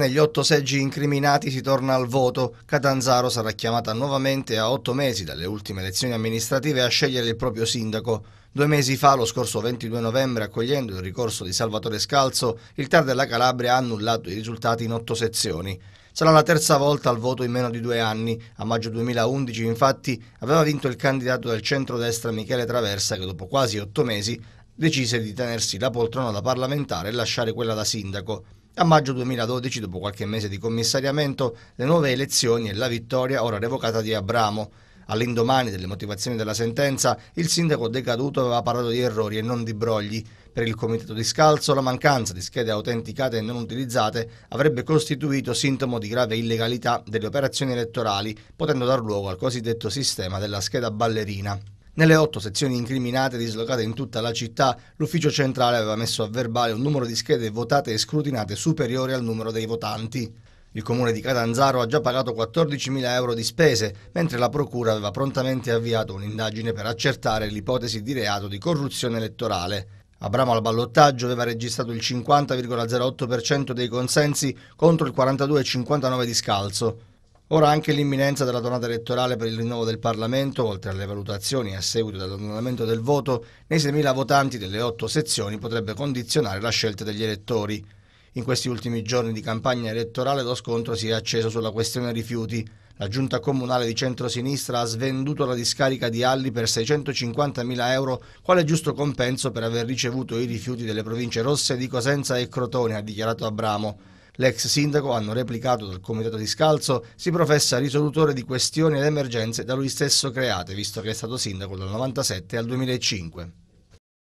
Negli otto seggi incriminati si torna al voto. Catanzaro sarà chiamata nuovamente a otto mesi dalle ultime elezioni amministrative a scegliere il proprio sindaco. Due mesi fa, lo scorso 22 novembre, accogliendo il ricorso di Salvatore Scalzo, il TAR della Calabria ha annullato i risultati in otto sezioni. Sarà la terza volta al voto in meno di due anni. A maggio 2011, infatti, aveva vinto il candidato del centrodestra Michele Traversa che dopo quasi otto mesi decise di tenersi la poltrona da parlamentare e lasciare quella da sindaco. A maggio 2012, dopo qualche mese di commissariamento, le nuove elezioni e la vittoria ora revocata di Abramo. All'indomani delle motivazioni della sentenza, il sindaco decaduto aveva parlato di errori e non di brogli. Per il comitato di scalzo, la mancanza di schede autenticate e non utilizzate avrebbe costituito sintomo di grave illegalità delle operazioni elettorali, potendo dar luogo al cosiddetto sistema della scheda ballerina. Nelle otto sezioni incriminate dislocate in tutta la città, l'ufficio centrale aveva messo a verbale un numero di schede votate e scrutinate superiore al numero dei votanti. Il comune di Catanzaro ha già pagato 14.000 euro di spese, mentre la procura aveva prontamente avviato un'indagine per accertare l'ipotesi di reato di corruzione elettorale. Abramo al ballottaggio aveva registrato il 50,08% dei consensi contro il 42,59% di Scalzo. Ora anche l'imminenza della tornata elettorale per il rinnovo del Parlamento, oltre alle valutazioni a seguito dell'annullamento del voto nei 6.000 votanti delle otto sezioni, potrebbe condizionare la scelta degli elettori. In questi ultimi giorni di campagna elettorale lo scontro si è acceso sulla questione rifiuti. La giunta comunale di centrosinistra ha svenduto la discarica di Alli per 650.000 euro, quale giusto compenso per aver ricevuto i rifiuti delle province rosse di Cosenza e Crotone, ha dichiarato Abramo. L'ex sindaco, hanno replicato dal comitato di scalzo, si professa risolutore di questioni ed emergenze da lui stesso create, visto che è stato sindaco dal 97 al 2005.